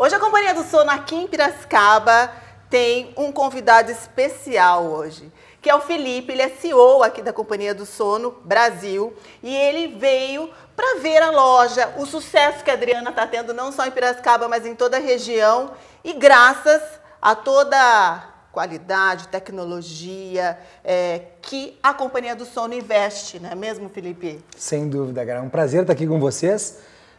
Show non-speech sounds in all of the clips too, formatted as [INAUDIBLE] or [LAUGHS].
Hoje a Companhia do Sono aqui em Piracicaba tem um convidado especial hoje, que é o Felipe, ele é CEO aqui da Companhia do Sono Brasil, e ele veio para ver a loja, o sucesso que a Adriana está tendo não só em Piracicaba, mas em toda a região, e graças a toda qualidade, tecnologia é, que a Companhia do Sono investe, não é mesmo, Felipe? Sem dúvida, cara. É um prazer estar aqui com vocês.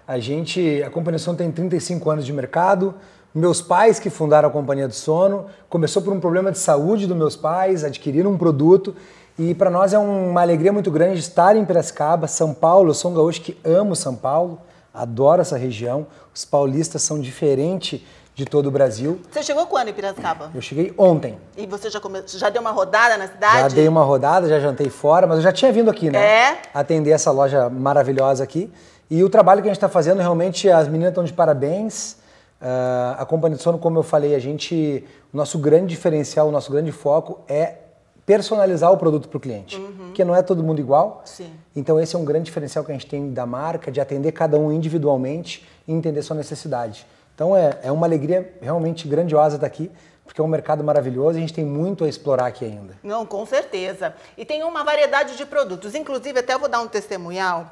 A gente, a Companhia do Sono tem 35 anos de mercado. Meus pais que fundaram a Companhia do Sono, começou por um problema de saúde dos meus pais, adquiriram um produto e para nós é uma alegria muito grande estar em Piracicaba, São Paulo. Eu sou um gaúcho que amo São Paulo, adoro essa região. Os paulistas são diferentes de todo o Brasil. Você chegou quando em Piracicaba? Eu cheguei ontem. E você já, come... já deu uma rodada na cidade? Já dei uma rodada, já jantei fora, mas eu já tinha vindo aqui, né? É. Atender essa loja maravilhosa aqui. E o trabalho que a gente está fazendo, realmente, as meninas estão de parabéns. Uh, a Companhia de Sono, como eu falei, a gente, o nosso grande diferencial, o nosso grande foco é personalizar o produto para o cliente, uhum. que não é todo mundo igual. Sim. Então esse é um grande diferencial que a gente tem da marca, de atender cada um individualmente e entender sua necessidade. Então é, é uma alegria realmente grandiosa estar aqui, porque é um mercado maravilhoso e a gente tem muito a explorar aqui ainda. Não, com certeza. E tem uma variedade de produtos. Inclusive, até vou dar um testemunhal.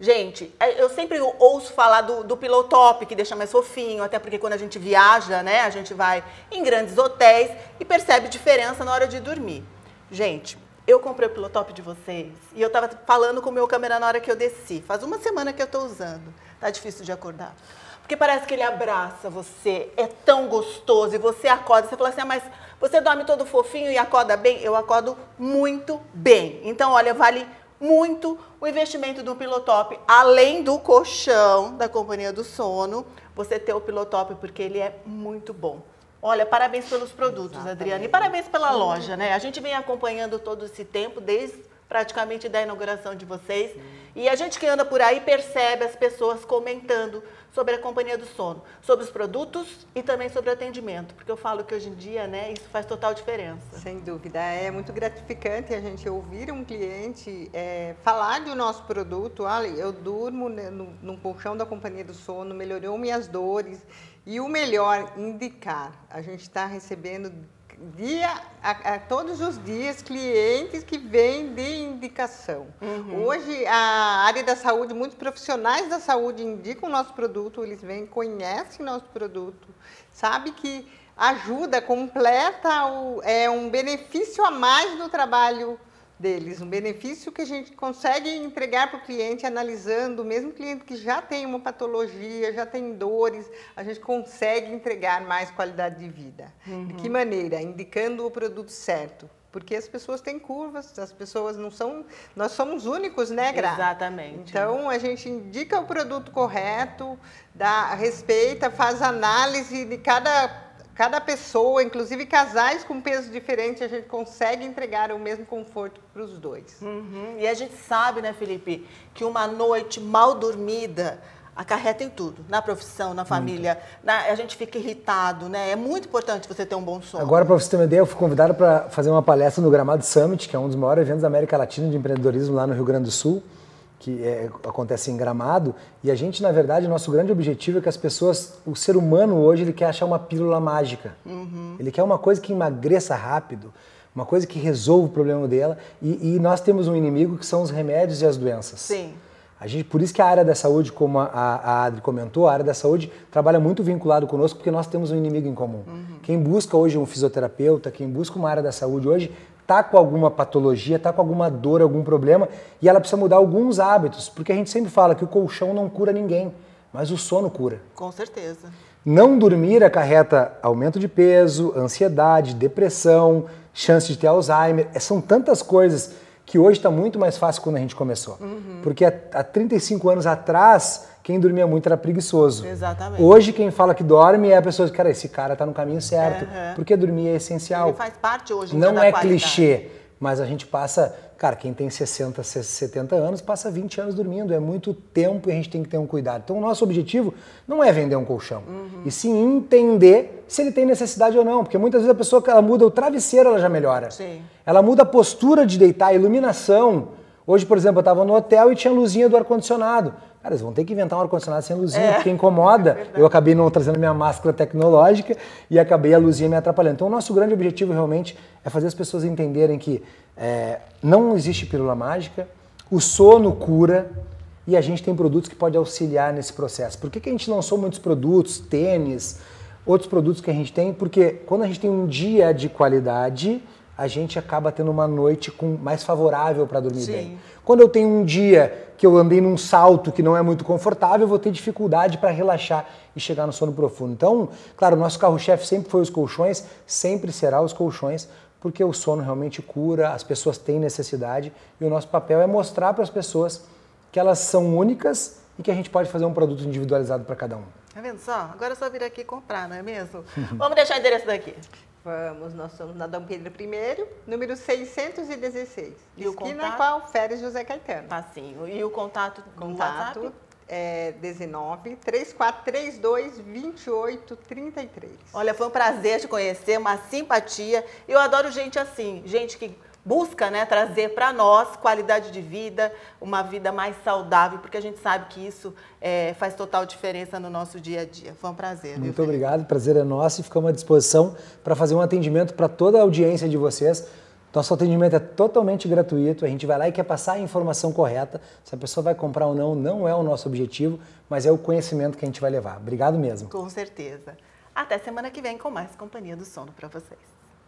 Gente, é, eu sempre ouço falar do, do pillow top, que deixa mais fofinho, até porque quando a gente viaja, né, a gente vai em grandes hotéis e percebe diferença na hora de dormir. Gente, eu comprei o pillow top de vocês e eu tava falando com o meu câmera na hora que eu desci. Faz uma semana que eu tô usando. Tá difícil de acordar. Porque parece que ele abraça você, é tão gostoso, e você acorda, você fala assim, ah, mas você dorme todo fofinho e acorda bem? Eu acordo muito bem. Então, olha, vale muito o investimento do pilotop, além do colchão da companhia do sono, você ter o pilotop, porque ele é muito bom. Olha, parabéns pelos produtos, Exatamente. Adriana, e parabéns pela uhum. loja, né? A gente vem acompanhando todo esse tempo, desde praticamente da inauguração de vocês. E a gente que anda por aí percebe as pessoas comentando sobre a companhia do sono, sobre os produtos e também sobre o atendimento, porque eu falo que hoje em dia, né, isso faz total diferença. Sem dúvida, é muito gratificante a gente ouvir um cliente é, falar do nosso produto. Ah, eu durmo né, no, no colchão da companhia do sono, melhorou minhas dores e o melhor, indicar. A gente está recebendo dia a, a, todos os dias clientes que vêm de indicação. Uhum. Hoje a área da saúde, muitos profissionais da saúde indicam o nosso produto, eles vêm, conhecem nosso produto, sabe que ajuda, completa, o, é um benefício a mais no trabalho deles, um benefício que a gente consegue entregar para o cliente analisando, mesmo cliente que já tem uma patologia, já tem dores, a gente consegue entregar mais qualidade de vida. Uhum. De que maneira? Indicando o produto certo, porque as pessoas têm curvas, as pessoas não são, nós somos únicos, né, Gra? Exatamente. Então a gente indica o produto correto, dá respeita, faz análise de cada cada pessoa, inclusive casais com peso diferente, a gente consegue entregar o mesmo conforto para os dois. Uhum. E a gente sabe, né, Felipe, que uma noite mal dormida acarreta em tudo, na profissão, na família, na, a gente fica irritado, né? É muito importante você ter um bom sono. Agora, para você ter uma ideia, eu fui convidado para fazer uma palestra no Gramado Summit, que é um dos maiores eventos da América Latina de empreendedorismo lá no Rio Grande do Sul que é, acontece em Gramado. E a gente, na verdade, nosso grande objetivo é que as pessoas, o ser humano hoje, ele quer achar uma pílula mágica. Uhum. Ele quer uma coisa que emagreça rápido, uma coisa que resolva o problema dela. E, e, nós temos um inimigo que são os remédios e as doenças. Sim. A gente, por isso que a área da saúde, como a, a Adri comentou, a área da saúde trabalha muito vinculado conosco porque nós temos um inimigo em comum. Uhum. Quem busca hoje um fisioterapeuta, quem busca uma área da saúde hoje, tá com alguma patologia, tá com alguma dor, algum problema, e ela precisa mudar alguns hábitos, porque a gente sempre fala que o colchão não cura ninguém, mas o sono cura. Com certeza. Não dormir acarreta aumento de peso, ansiedade, depressão, chance de ter Alzheimer, são tantas coisas que hoje está muito mais fácil quando a gente começou. Uhum. Porque há, há 35 anos atrás, quem dormia muito era preguiçoso. Exatamente. Hoje, quem fala que dorme é a pessoa que, cara, esse cara está no caminho certo. Uhum. Porque dormir é essencial. Ele faz parte hoje Não é qualidade. clichê mas a gente passa, cara, quem tem 60, 70 anos, passa 20 anos dormindo. É muito tempo e a gente tem que ter um cuidado. Então, o nosso objetivo não é vender um colchão, uhum. e sim entender se ele tem necessidade ou não. Porque muitas vezes a pessoa, ela muda o travesseiro, ela já melhora. Sim. Ela muda a postura de deitar, a iluminação. Hoje, por exemplo, eu estava no hotel e tinha luzinha do ar-condicionado. Cara, eles vão ter que inventar um ar-condicionado sem luzinha, é. porque incomoda. É eu acabei não trazendo minha máscara tecnológica e acabei a luzinha me atrapalhando. Então, o nosso grande objetivo realmente é fazer as pessoas entenderem que é, não existe pílula mágica, o sono cura e a gente tem produtos que podem auxiliar nesse processo. Por que, que a gente lançou muitos produtos, tênis, outros produtos que a gente tem? Porque quando a gente tem um dia de qualidade, a gente acaba tendo uma noite com, mais favorável para dormir Sim. bem. Quando eu tenho um dia que eu andei num salto que não é muito confortável, eu vou ter dificuldade para relaxar e chegar no sono profundo. Então, claro, nosso carro-chefe sempre foi os colchões, sempre será os colchões, porque o sono realmente cura, as pessoas têm necessidade e o nosso papel é mostrar para as pessoas que elas são únicas e que a gente pode fazer um produto individualizado para cada um. Tá vendo só? Agora é só vir aqui comprar, não é mesmo? [LAUGHS] Vamos deixar o endereço daqui. Vamos, nós somos na Dom Pedro I, número 616. E esquina contato? qual? Férias José Caetano. Tá sim. E o contato do Contato WhatsApp? é 19 3432 2833. Olha, foi um prazer te conhecer, uma simpatia. Eu adoro gente assim, gente que busca né, trazer para nós qualidade de vida, uma vida mais saudável, porque a gente sabe que isso é, faz total diferença no nosso dia a dia. Foi um prazer. Muito viu, obrigado, prazer é nosso e ficamos à disposição para fazer um atendimento para toda a audiência de vocês. Nosso atendimento é totalmente gratuito, a gente vai lá e quer passar a informação correta. Se a pessoa vai comprar ou não, não é o nosso objetivo, mas é o conhecimento que a gente vai levar. Obrigado mesmo. Com certeza. Até semana que vem com mais Companhia do Sono para vocês.